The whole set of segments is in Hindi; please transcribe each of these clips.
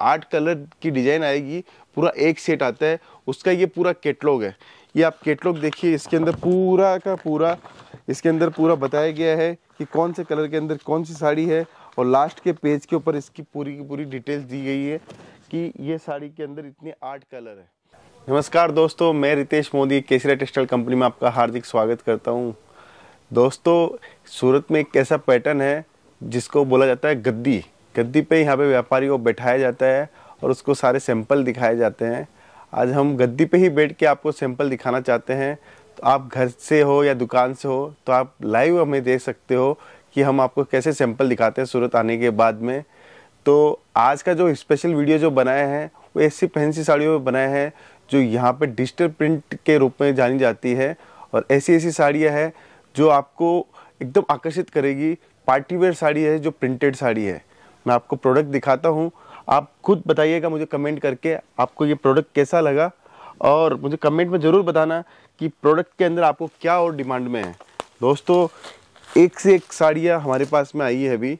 आठ कलर की डिज़ाइन आएगी पूरा एक सेट आता है उसका ये पूरा केटलॉग है ये आप केटलॉग देखिए इसके अंदर पूरा का पूरा इसके अंदर पूरा बताया गया है कि कौन से कलर के अंदर कौन सी साड़ी है और लास्ट के पेज के ऊपर इसकी पूरी की पूरी डिटेल्स दी गई है कि ये साड़ी के अंदर इतने आठ कलर है नमस्कार दोस्तों मैं रितेश मोदी केसरा टेक्सटाइल कंपनी में आपका हार्दिक स्वागत करता हूँ दोस्तों सूरत में एक ऐसा पैटर्न है जिसको बोला जाता है गद्दी गद्दी पे यहाँ पे व्यापारी को बैठाया जाता है और उसको सारे सैंपल दिखाए जाते हैं आज हम गद्दी पे ही बैठ के आपको सैंपल दिखाना चाहते हैं तो आप घर से हो या दुकान से हो तो आप लाइव हमें देख सकते हो कि हम आपको कैसे सैंपल दिखाते हैं सूरत आने के बाद में तो आज का जो स्पेशल वीडियो जो बनाया है वो ऐसी फैंसी साड़ियों में बनाया है जो यहाँ पे डिजिटल प्रिंट के रूप में जानी जाती है और ऐसी ऐसी साड़ियाँ हैं जो आपको एकदम आकर्षित करेगी पार्टीवेयर साड़ी है जो प्रिंटेड साड़ी है मैं आपको प्रोडक्ट दिखाता हूँ आप खुद बताइएगा मुझे कमेंट करके आपको ये प्रोडक्ट कैसा लगा और मुझे कमेंट में ज़रूर बताना कि प्रोडक्ट के अंदर आपको क्या और डिमांड में है दोस्तों एक से एक साड़ियाँ हमारे पास में आई है अभी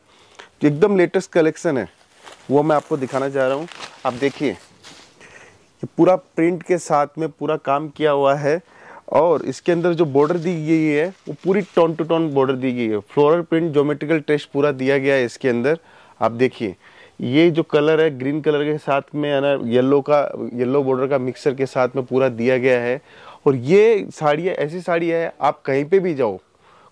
जो एकदम लेटेस्ट कलेक्शन है वो मैं आपको दिखाना चाह रहा हूँ आप देखिए ये पूरा प्रिंट के साथ में पूरा काम किया हुआ है और इसके अंदर जो बॉर्डर दी गई है वो पूरी टोन टू टोन बॉर्डर दी गई है फ्लोरल प्रिंट जोमेट्रिकल टेस्ट पूरा दिया गया है इसके अंदर आप देखिए ये जो कलर है ग्रीन कलर के साथ में है ना येल्लो का येल्लो बॉर्डर का मिक्सर के साथ में पूरा दिया गया है और ये साड़ियाँ ऐसी साड़ी है आप कहीं पे भी जाओ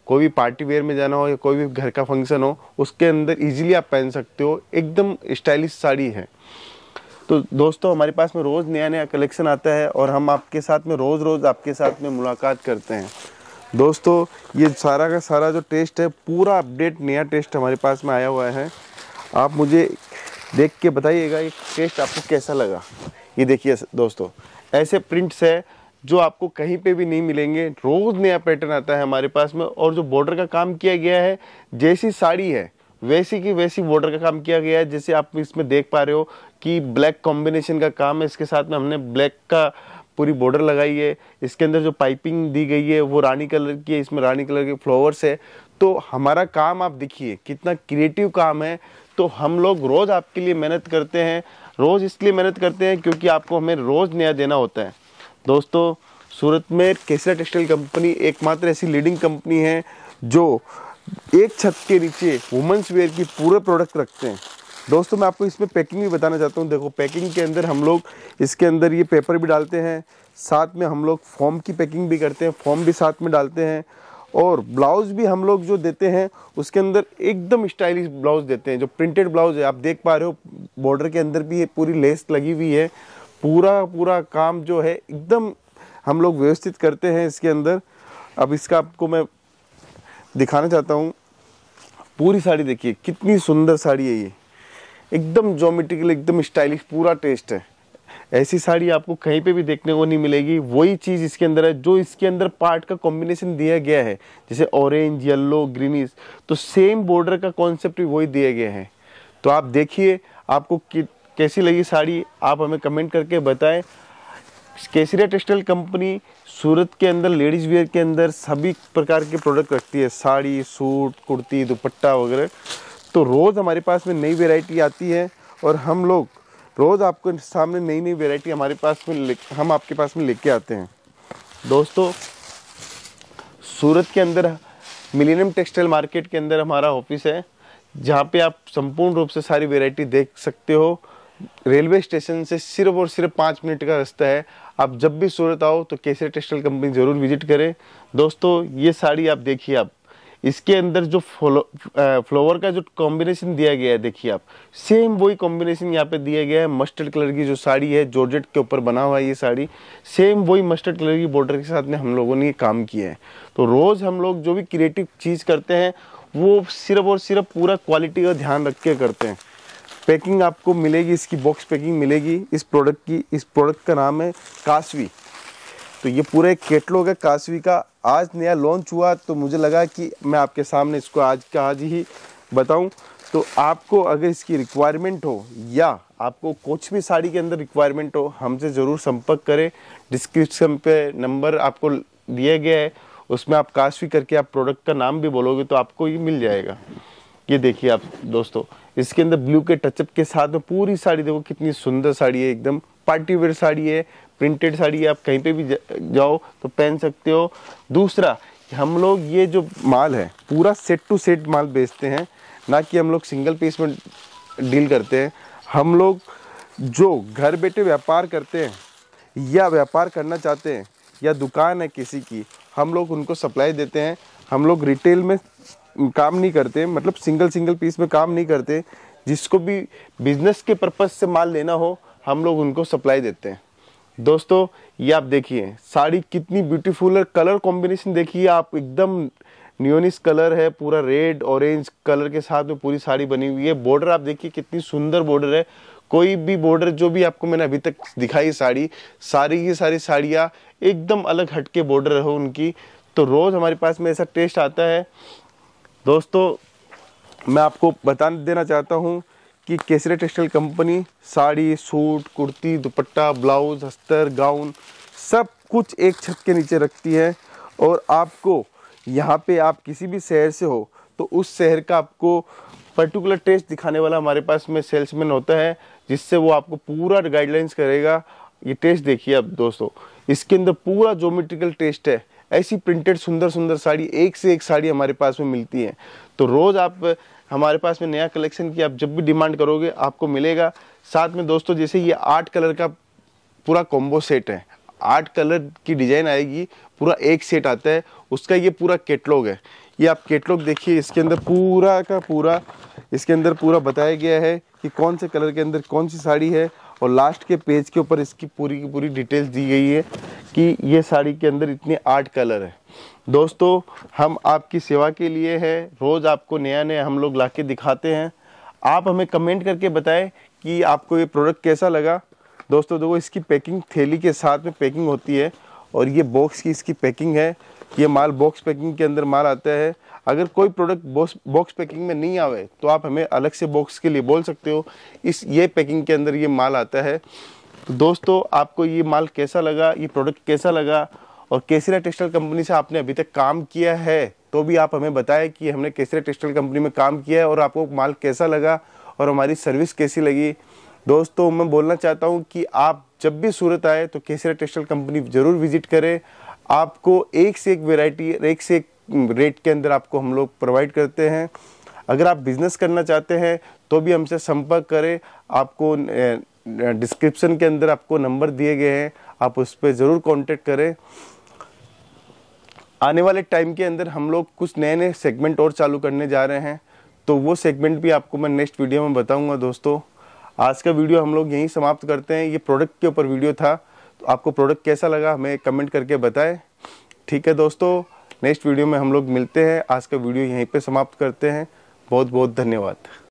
कोई भी पार्टी वेयर में जाना हो या कोई भी घर का फंक्शन हो उसके अंदर इजीली आप पहन सकते हो एकदम स्टाइलिश साड़ी है तो दोस्तों हमारे पास में रोज़ नया नया कलेक्शन आता है और हम आपके साथ में रोज़ रोज़ आपके साथ में मुलाकात करते हैं दोस्तों ये सारा का सारा जो टेस्ट है पूरा अपडेट नया टेस्ट हमारे पास में आया हुआ है आप मुझे देख के बताइएगा ये टेस्ट आपको कैसा लगा ये देखिए दोस्तों ऐसे प्रिंट्स है जो आपको कहीं पे भी नहीं मिलेंगे रोज़ नया पैटर्न आता है हमारे पास में और जो बॉर्डर का काम किया गया है जैसी साड़ी है वैसी की वैसी बॉर्डर का काम किया गया है जैसे आप इसमें देख पा रहे हो कि ब्लैक कॉम्बिनेशन का काम है इसके साथ में हमने ब्लैक का पूरी बॉर्डर लगाई है इसके अंदर जो पाइपिंग दी गई है वो रानी कलर की है इसमें रानी कलर के फ्लावर्स है तो हमारा काम आप देखिए कितना क्रिएटिव काम है तो हम लोग रोज़ आपके लिए मेहनत करते हैं रोज़ इसलिए मेहनत करते हैं क्योंकि आपको हमें रोज़ नया देना होता है दोस्तों सूरत में केसरा टेक्सटाइल कंपनी एकमात्र ऐसी लीडिंग कंपनी है जो एक छत के नीचे वुमेंस वेयर की पूरे प्रोडक्ट रखते हैं दोस्तों मैं आपको इसमें पैकिंग भी बताना चाहता हूँ देखो पैकिंग के अंदर हम लोग इसके अंदर ये पेपर भी डालते हैं साथ में हम लोग फॉर्म की पैकिंग भी करते हैं फॉर्म भी साथ में डालते हैं और ब्लाउज़ भी हम लोग जो देते हैं उसके अंदर एकदम स्टाइलिश ब्लाउज़ देते हैं जो प्रिंटेड ब्लाउज़ है आप देख पा रहे हो बॉर्डर के अंदर भी ये पूरी लेस लगी हुई है पूरा पूरा काम जो है एकदम हम लोग व्यवस्थित करते हैं इसके अंदर अब इसका आपको मैं दिखाना चाहता हूँ पूरी साड़ी देखिए कितनी सुंदर साड़ी है ये एकदम जोमेट्रिकल एकदम स्टाइलिश पूरा टेस्ट है ऐसी साड़ी आपको कहीं पे भी देखने को नहीं मिलेगी वही चीज़ इसके अंदर है जो इसके अंदर पार्ट का कॉम्बिनेशन दिया गया है जैसे ऑरेंज येल्लो ग्रीनिश तो सेम बॉर्डर का कॉन्सेप्ट भी वही दिया गया है तो आप देखिए आपको कैसी लगी साड़ी आप हमें कमेंट करके बताएं केसरिया टेक्सटाइल कंपनी सूरत के अंदर लेडीज़ वेयर के अंदर सभी प्रकार के प्रोडक्ट रखती है साड़ी सूट कुर्ती दुपट्टा वगैरह तो रोज़ हमारे पास में नई वेराइटी आती है और हम लोग रोज़ आपको सामने नई नई वेराइटी हमारे पास में हम आपके पास में लेके आते हैं दोस्तों सूरत के अंदर मिलीनियम टेक्सटाइल मार्केट के अंदर हमारा ऑफिस है जहाँ पे आप संपूर्ण रूप से सारी वेराइटी देख सकते हो रेलवे स्टेशन से सिर्फ और सिर्फ पाँच मिनट का रास्ता है आप जब भी सूरत आओ तो केसरी टेक्सटाइल कंपनी ज़रूर विजिट करें दोस्तों ये साड़ी आप देखिए आप इसके अंदर जो फ्लोवर का जो कॉम्बिनेशन दिया गया है देखिए आप सेम वही कॉम्बिनेशन यहाँ पे दिया गया है मस्टर्ड कलर की जो साड़ी है जॉर्जेट के ऊपर बना हुआ है ये साड़ी सेम वही मस्टर्ड कलर की बॉर्डर के साथ में हम लोगों ने ये काम किया है तो रोज़ हम लोग जो भी क्रिएटिव चीज़ करते हैं वो सिर्फ और सिर्फ पूरा क्वालिटी का ध्यान रख के करते हैं पैकिंग आपको मिलेगी इसकी बॉक्स पैकिंग मिलेगी इस प्रोडक्ट की इस प्रोडक्ट का नाम है कासवी तो ये पूरा एक केटलॉग है कासवी का आज नया लॉन्च हुआ तो मुझे लगा कि मैं आपके सामने इसको आज का आज ही बताऊं तो आपको अगर इसकी रिक्वायरमेंट हो या आपको कुछ भी साड़ी के अंदर रिक्वायरमेंट हो हमसे ज़रूर संपर्क करें डिस्क्रिप्शन पे नंबर आपको दिया गया है उसमें आप काश भी करके आप प्रोडक्ट का नाम भी बोलोगे तो आपको ये मिल जाएगा ये देखिए आप दोस्तों इसके अंदर ब्लू के टचअप के साथ में पूरी साड़ी देखो कितनी सुंदर साड़ी है एकदम पार्टी वेयर साड़ी है प्रिंटेड साड़ी आप कहीं पे भी जाओ तो पहन सकते हो दूसरा हम लोग ये जो माल है पूरा सेट टू सेट माल बेचते हैं ना कि हम लोग सिंगल पीस में डील करते हैं हम लोग जो घर बैठे व्यापार करते हैं या व्यापार करना चाहते हैं या दुकान है किसी की हम लोग उनको सप्लाई देते हैं हम लोग रिटेल में काम नहीं करते मतलब सिंगल सिंगल पीस में काम नहीं करते जिसको भी बिजनेस के पर्पज़ से माल लेना हो हम लोग उनको सप्लाई देते हैं दोस्तों ये आप देखिए साड़ी कितनी ब्यूटीफुल है कलर कॉम्बिनेशन देखिए आप एकदम न्योनिस कलर है पूरा रेड ऑरेंज कलर के साथ में पूरी साड़ी बनी हुई है बॉर्डर आप देखिए कितनी सुंदर बॉर्डर है कोई भी बॉर्डर जो भी आपको मैंने अभी तक दिखाई साड़ी सारी की सारी साड़ियाँ एकदम अलग हटके बॉर्डर हो उनकी तो रोज़ हमारे पास में ऐसा टेस्ट आता है दोस्तों मैं आपको बता देना चाहता हूँ कि Kesariya textile company sari suit kurti dupatta blouse अस्तर गाउन सब कुछ एक छत के नीचे रखती है और आपको यहाँ पे आप किसी भी शहर से हो तो उस शहर का आपको पर्टिकुलर टेस्ट दिखाने वाला हमारे पास में सेल्समैन होता है जिससे वो आपको पूरा गाइडलाइंस करेगा ये टेस्ट देखिए आप दोस्तों इसके अंदर पूरा जोमेट्रिकल टेस्ट है ऐसी प्रिंटेड सुंदर सुंदर साड़ी एक से एक साड़ी हमारे पास में मिलती है तो रोज़ आप हमारे पास में नया कलेक्शन की आप जब भी डिमांड करोगे आपको मिलेगा साथ में दोस्तों जैसे ये आठ कलर का पूरा कॉम्बो सेट है आठ कलर की डिज़ाइन आएगी पूरा एक सेट आता है उसका ये पूरा केटलॉग है ये आप केटलॉग देखिए इसके अंदर पूरा का पूरा इसके अंदर पूरा बताया गया है कि कौन से कलर के अंदर कौन सी साड़ी है और लास्ट के पेज के ऊपर इसकी पूरी की पूरी डिटेल्स दी गई है कि ये साड़ी के अंदर इतने आठ कलर है दोस्तों हम आपकी सेवा के लिए है रोज़ आपको नया नया हम लोग ला दिखाते हैं आप हमें कमेंट करके बताएं कि आपको ये प्रोडक्ट कैसा लगा दोस्तों देखो इसकी पैकिंग थैली के साथ में पैकिंग होती है और ये बॉक्स की इसकी पैकिंग है ये माल बॉक्स पैकिंग के अंदर माल आता है अगर कोई प्रोडक्ट बॉक्स बॉक्स पैकिंग में नहीं आवे तो आप हमें अलग से बॉक्स के लिए बोल सकते हो इस ये पैकिंग के अंदर ये माल आता है तो दोस्तों आपको ये माल कैसा लगा ये प्रोडक्ट कैसा लगा और केसरा टेक्सटाइल कंपनी से आपने अभी तक काम किया है तो भी आप हमें बताएं कि हमने केसरा टेक्सटाइल कंपनी में काम किया है और आपको माल कैसा लगा और हमारी सर्विस कैसी लगी दोस्तों मैं बोलना चाहता हूँ कि आप जब भी सूरत आए तो केसरा टेक्सटाइल कंपनी ज़रूर विज़िट करें आपको एक से एक वेराइटी एक से एक रेट के अंदर आपको हम लोग प्रोवाइड करते हैं अगर आप बिज़नेस करना चाहते हैं तो भी हमसे संपर्क करें आपको डिस्क्रिप्शन के अंदर आपको नंबर दिए गए हैं आप उस पर ज़रूर कांटेक्ट करें आने वाले टाइम के अंदर हम लोग कुछ नए नए सेगमेंट और चालू करने जा रहे हैं तो वो सेगमेंट भी आपको मैं नेक्स्ट वीडियो में बताऊंगा दोस्तों आज का वीडियो हम लोग यहीं समाप्त करते हैं ये प्रोडक्ट के ऊपर वीडियो था आपको प्रोडक्ट कैसा लगा हमें कमेंट करके बताएं ठीक है दोस्तों नेक्स्ट वीडियो में हम लोग मिलते हैं आज का वीडियो यहीं पे समाप्त करते हैं बहुत बहुत धन्यवाद